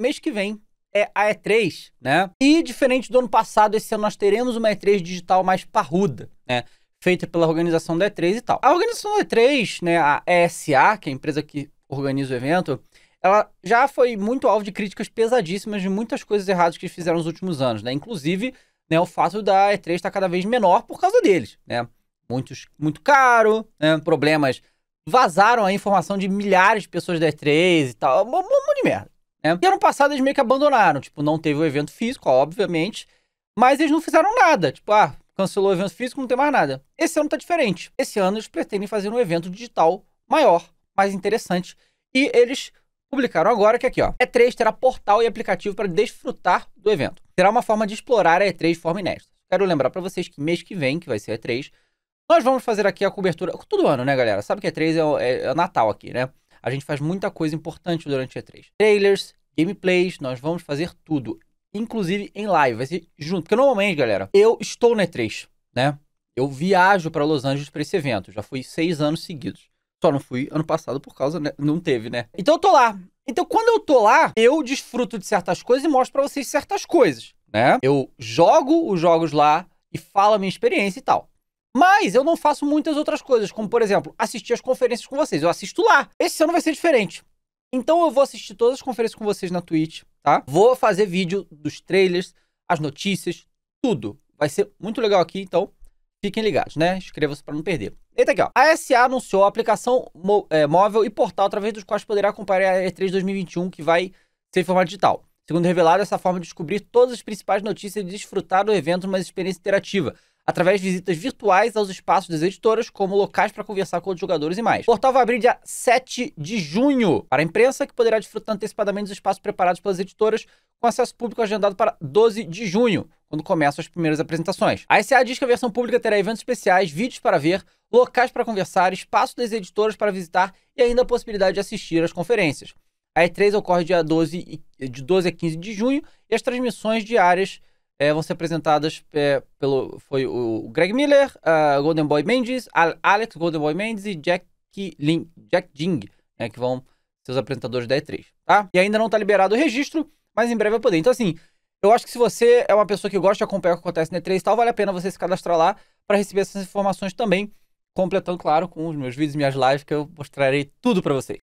mês que vem é a E3, né? E diferente do ano passado, esse ano nós teremos uma E3 digital mais parruda, né? Feita pela organização da E3 e tal. A organização da E3, né, a ESA, que é a empresa que organiza o evento, ela já foi muito alvo de críticas pesadíssimas de muitas coisas erradas que fizeram nos últimos anos, né? Inclusive, né, o fato da E3 estar tá cada vez menor por causa deles, né? Muitos, muito caro, né? problemas vazaram a informação de milhares de pessoas da E3 e tal, um monte de merda. Né? E ano passado eles meio que abandonaram, tipo, não teve o evento físico, obviamente, mas eles não fizeram nada. Tipo, ah, cancelou o evento físico, não tem mais nada. Esse ano tá diferente. Esse ano eles pretendem fazer um evento digital maior, mais interessante. E eles publicaram agora que aqui, ó, E3 terá portal e aplicativo para desfrutar do evento. Terá uma forma de explorar a E3 de forma inédita. Quero lembrar para vocês que mês que vem, que vai ser E3, nós vamos fazer aqui a cobertura, todo ano, né, galera? Sabe que E3 é, é, é Natal aqui, né? A gente faz muita coisa importante durante a E3. Trailers, gameplays, nós vamos fazer tudo. Inclusive em live, vai ser junto. Porque normalmente, galera, eu estou na E3, né? Eu viajo para Los Angeles para esse evento. Já fui seis anos seguidos. Só não fui ano passado por causa, né? Não teve, né? Então eu tô lá. Então quando eu tô lá, eu desfruto de certas coisas e mostro para vocês certas coisas, né? Eu jogo os jogos lá e falo a minha experiência e tal. Mas eu não faço muitas outras coisas, como por exemplo, assistir as conferências com vocês. Eu assisto lá. Esse ano vai ser diferente. Então eu vou assistir todas as conferências com vocês na Twitch, tá? Vou fazer vídeo dos trailers, as notícias, tudo. Vai ser muito legal aqui, então fiquem ligados, né? Inscreva-se para não perder. Eita aqui, ó. A SA anunciou a aplicação mó é, móvel e portal através dos quais poderá acompanhar a E3 2021, que vai ser em formato digital. Segundo revelado, essa forma de descobrir todas as principais notícias e desfrutar do evento numa experiência interativa, através de visitas virtuais aos espaços das editoras, como locais para conversar com os jogadores e mais. O portal vai abrir dia 7 de junho para a imprensa, que poderá desfrutar antecipadamente dos espaços preparados pelas editoras, com acesso público agendado para 12 de junho, quando começam as primeiras apresentações. A SA diz que a versão pública terá eventos especiais, vídeos para ver, locais para conversar, espaço das editoras para visitar e ainda a possibilidade de assistir às conferências. A E3 ocorre dia 12, de 12 a 15 de junho e as transmissões diárias é, vão ser apresentadas é, pelo foi o Greg Miller, Golden Boy Mendes, Alex Golden Boy Mendes e Jack, Lin, Jack Jing, né, que vão ser os apresentadores da E3, tá? E ainda não está liberado o registro, mas em breve vai poder. Então assim, eu acho que se você é uma pessoa que gosta de acompanhar o que acontece na E3 e tal, vale a pena você se cadastrar lá para receber essas informações também, completando, claro, com os meus vídeos e minhas lives, que eu mostrarei tudo para vocês.